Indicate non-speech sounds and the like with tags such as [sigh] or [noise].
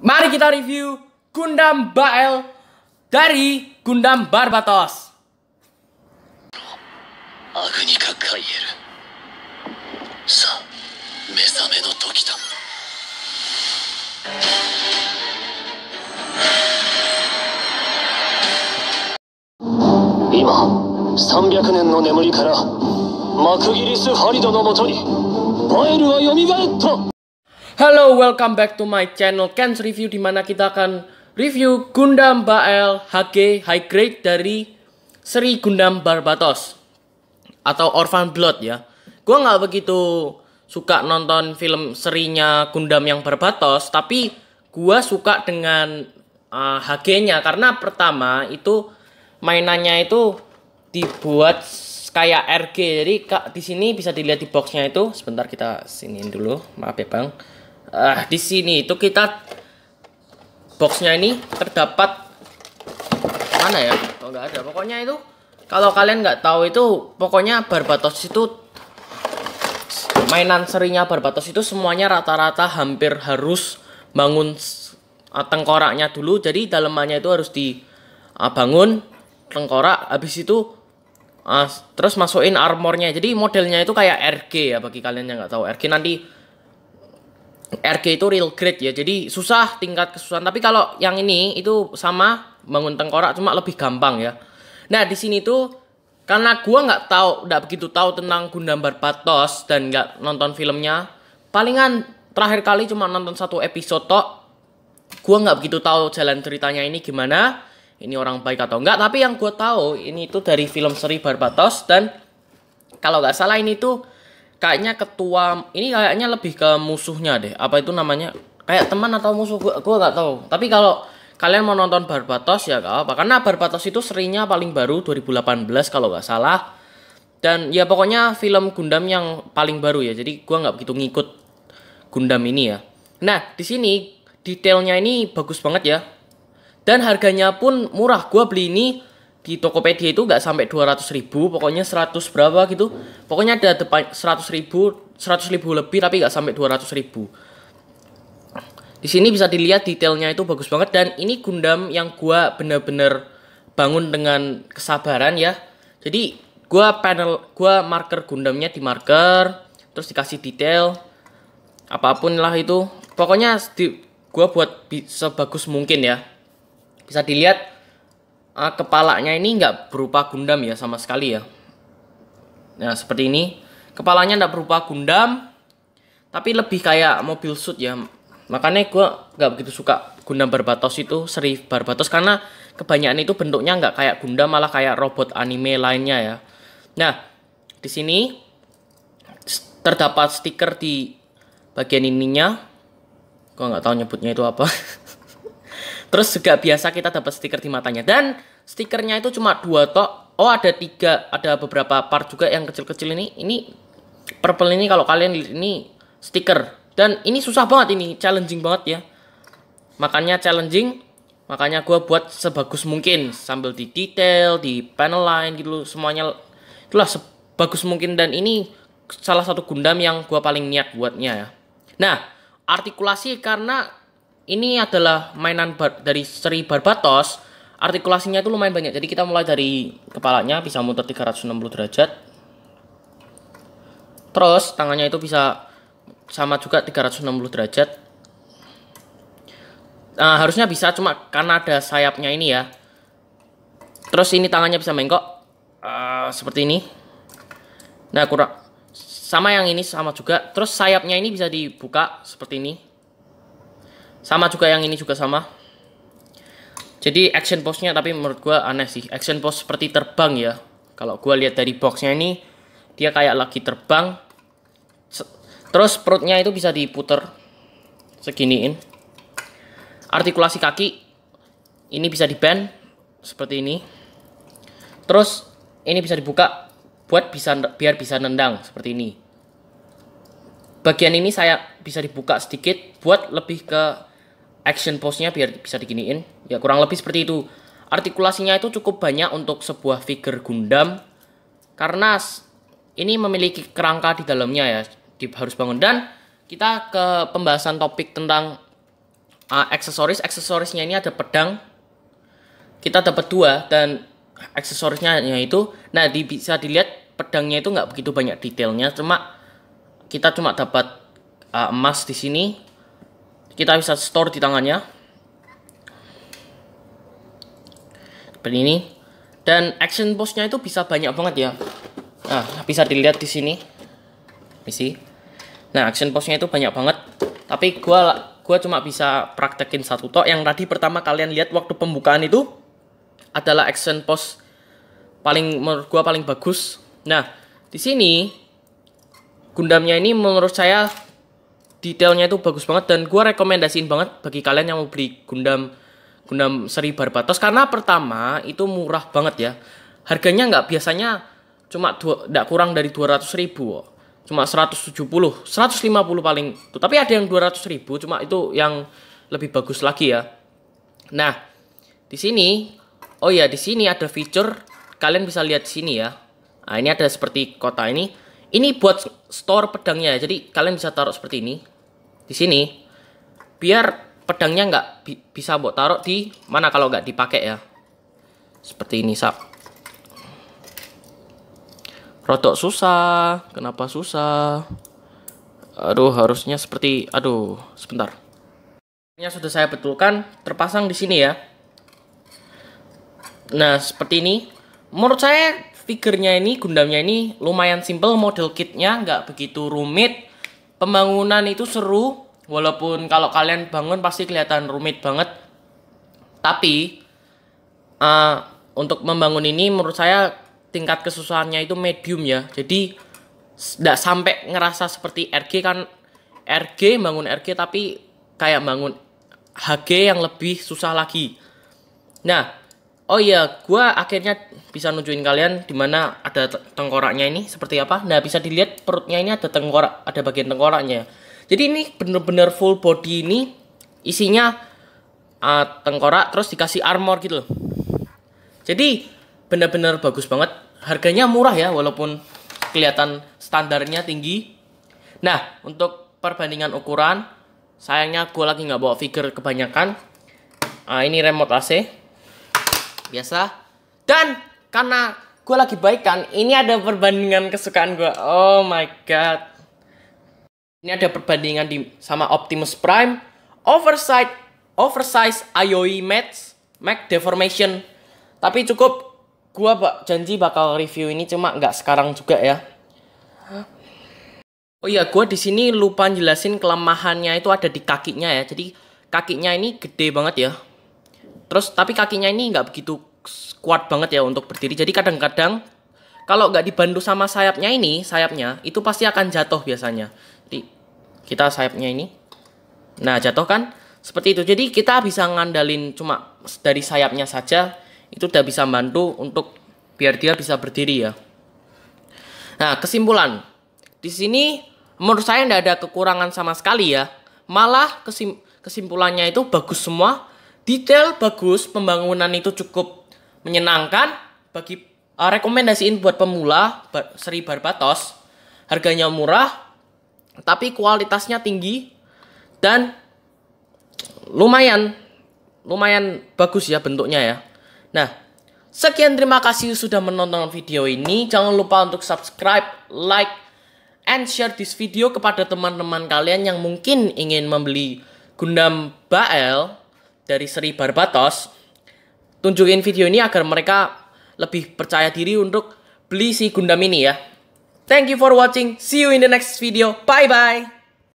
Mari kita review Gundam Bael dari Gundam Barbatos. Agnika Kaiel. Sa, mesame no toki da. 今300年の眠りから幕ギリス・ハリドのもとにバエルは蘇った Halo, welcome back to my channel Ken's Review di mana kita akan review Gundam Bael HG High Grade dari seri Gundam Barbatos atau Orphan Blood ya. Gua nggak begitu suka nonton film serinya Gundam yang Barbatos, tapi gua suka dengan uh, ah, HG-nya karena pertama itu mainannya itu dibuat kayak RG jadi kak di sini bisa dilihat di boxnya itu sebentar kita siniin dulu maaf ya bang Ah, di sini itu kita boxnya ini terdapat mana ya? Oh, nggak ada. Pokoknya itu kalau kalian nggak tahu itu pokoknya Barbatos itu mainan serinya Barbatos itu semuanya rata-rata hampir harus bangun tengkoraknya dulu. Jadi dalamannya itu harus dibangun ah, tengkorak habis itu uh, terus masukin armornya. Jadi modelnya itu kayak RG ya bagi kalian yang nggak tahu. RG nanti RG itu real grade ya. Jadi susah tingkat kesusahan. Tapi kalau yang ini itu sama bangun tengkorak cuma lebih gampang ya. Nah, di sini tuh karena gua nggak tahu, nggak begitu tahu tentang Gundam Barbatos dan nggak nonton filmnya. Palingan terakhir kali cuma nonton satu episode tok. Gua nggak begitu tahu jalan ceritanya ini gimana. Ini orang baik atau enggak, tapi yang gue tahu ini tuh dari film seri Barbatos dan kalau nggak salah ini tuh kayaknya ketua ini kayaknya lebih ke musuhnya deh apa itu namanya kayak teman atau musuh gua gua nggak tahu tapi kalau kalian mau nonton Barbatos ya gak apa karena Barbatos itu serinya paling baru 2018 kalau nggak salah dan ya pokoknya film Gundam yang paling baru ya jadi gua nggak begitu ngikut Gundam ini ya nah di sini detailnya ini bagus banget ya dan harganya pun murah gua beli ini di Tokopedia itu nggak sampai 200 ribu, pokoknya 100 berapa gitu. Pokoknya ada depan 100 ribu, 100 ribu lebih tapi nggak sampai 200 ribu. Di sini bisa dilihat detailnya itu bagus banget dan ini Gundam yang gua bener-bener bangun dengan kesabaran ya. Jadi gua panel gua marker Gundamnya di marker, terus dikasih detail apapun lah itu. Pokoknya di, gua buat sebagus mungkin ya. Bisa dilihat uh, kepalanya ini nggak berupa gundam ya sama sekali ya. Nah seperti ini, kepalanya nggak berupa gundam, tapi lebih kayak mobil suit ya. Makanya gue nggak begitu suka Gundam Barbatos itu seri Barbatos karena kebanyakan itu bentuknya nggak kayak Gundam malah kayak robot anime lainnya ya. Nah di sini terdapat stiker di bagian ininya. Gue nggak tahu nyebutnya itu apa. [laughs] Terus juga biasa kita dapat stiker di matanya dan stikernya itu cuma dua tok. Oh ada tiga, ada beberapa part juga yang kecil-kecil ini. Ini purple ini kalau kalian ini stiker dan ini susah banget ini challenging banget ya. Makanya challenging, makanya gue buat sebagus mungkin sambil di detail, di panel lain gitu loh, semuanya itulah sebagus mungkin dan ini salah satu Gundam yang gue paling niat buatnya ya. Nah artikulasi karena ini adalah mainan bar, dari seri Barbatos. Artikulasinya itu lumayan banyak. Jadi kita mulai dari kepalanya bisa muter 360 derajat. Terus tangannya itu bisa sama juga 360 derajat. Nah, harusnya bisa cuma karena ada sayapnya ini ya. Terus ini tangannya bisa mengkok uh, ah, seperti ini. Nah, kurang sama yang ini sama juga. Terus sayapnya ini bisa dibuka seperti ini sama juga yang ini juga sama jadi action postnya tapi menurut gue aneh sih action post seperti terbang ya kalau gue lihat dari boxnya ini dia kayak lagi terbang terus perutnya itu bisa diputer seginiin artikulasi kaki ini bisa di bend seperti ini terus ini bisa dibuka buat bisa biar bisa nendang seperti ini bagian ini saya bisa dibuka sedikit buat lebih ke action pose-nya biar bisa diginiin ya kurang lebih seperti itu artikulasinya itu cukup banyak untuk sebuah figur Gundam karena ini memiliki kerangka di dalamnya ya harus bangun dan kita ke pembahasan topik tentang uh, aksesoris aksesorisnya ini ada pedang kita dapat dua dan aksesorisnya itu nah di, bisa dilihat pedangnya itu nggak begitu banyak detailnya cuma kita cuma dapat uh, emas di sini kita bisa store di tangannya seperti ini dan action pose-nya itu bisa banyak banget ya nah bisa dilihat di sini misi nah action pose-nya itu banyak banget tapi gua gua cuma bisa praktekin satu tok yang tadi pertama kalian lihat waktu pembukaan itu adalah action post paling menurut gua paling bagus nah di sini Gundamnya ini menurut saya detailnya itu bagus banget dan gue rekomendasiin banget bagi kalian yang mau beli Gundam Gundam seri Barbatos karena pertama itu murah banget ya harganya nggak biasanya cuma dua, nggak kurang dari 200 ribu cuma 170 150 paling tuh tapi ada yang 200 ribu cuma itu yang lebih bagus lagi ya nah di sini oh ya di sini ada fitur kalian bisa lihat di sini ya nah ini ada seperti kota ini ini buat store pedangnya ya. jadi kalian bisa taruh seperti ini di sini biar pedangnya nggak bi bisa buat taruh di mana kalau nggak dipakai ya seperti ini sap rotok susah kenapa susah aduh harusnya seperti aduh sebentar ini sudah saya betulkan terpasang di sini ya nah seperti ini menurut saya figurnya ini gundamnya ini lumayan simple model kitnya nggak begitu rumit pembangunan itu seru walaupun kalau kalian bangun pasti kelihatan rumit banget tapi uh, untuk membangun ini menurut saya tingkat kesusahannya itu medium ya jadi tidak sampai ngerasa seperti RG kan RG bangun RG tapi kayak bangun HG yang lebih susah lagi nah Oh iya, gua akhirnya bisa nunjukin kalian di mana ada tengkoraknya ini seperti apa. Nah, bisa dilihat perutnya ini ada tengkorak, ada bagian tengkoraknya. Jadi ini bener-bener full body ini isinya uh, tengkorak terus dikasih armor gitu loh. Jadi bener-bener bagus banget. Harganya murah ya walaupun kelihatan standarnya tinggi. Nah, untuk perbandingan ukuran, sayangnya gue lagi nggak bawa figure kebanyakan. Uh, ini remote AC, biasa. Dan karena gue lagi baikan, ini ada perbandingan kesukaan gue. Oh my god. Ini ada perbandingan di sama Optimus Prime, oversize oversize IOE Max, Mac Deformation. Tapi cukup, gue bak janji bakal review ini cuma nggak sekarang juga ya. Oh iya, gue di sini lupa jelasin kelemahannya itu ada di kakinya ya. Jadi kakinya ini gede banget ya. Terus tapi kakinya ini nggak begitu kuat banget ya untuk berdiri. Jadi kadang-kadang kalau nggak dibantu sama sayapnya ini, sayapnya itu pasti akan jatuh biasanya. Jadi kita sayapnya ini, nah jatuh kan? Seperti itu. Jadi kita bisa ngandalin cuma dari sayapnya saja itu udah bisa bantu untuk biar dia bisa berdiri ya. Nah kesimpulan di sini menurut saya tidak ada kekurangan sama sekali ya. Malah kesim kesimpulannya itu bagus semua detail bagus pembangunan itu cukup menyenangkan bagi uh, rekomendasiin buat pemula bar, Seri Barbatos harganya murah tapi kualitasnya tinggi dan lumayan lumayan bagus ya bentuknya ya nah sekian terima kasih sudah menonton video ini jangan lupa untuk subscribe like and share this video kepada teman-teman kalian yang mungkin ingin membeli Gundam Bael dari seri Barbatos tunjukin video ini agar mereka lebih percaya diri untuk beli si Gundam ini ya. Thank you for watching. See you in the next video. Bye bye.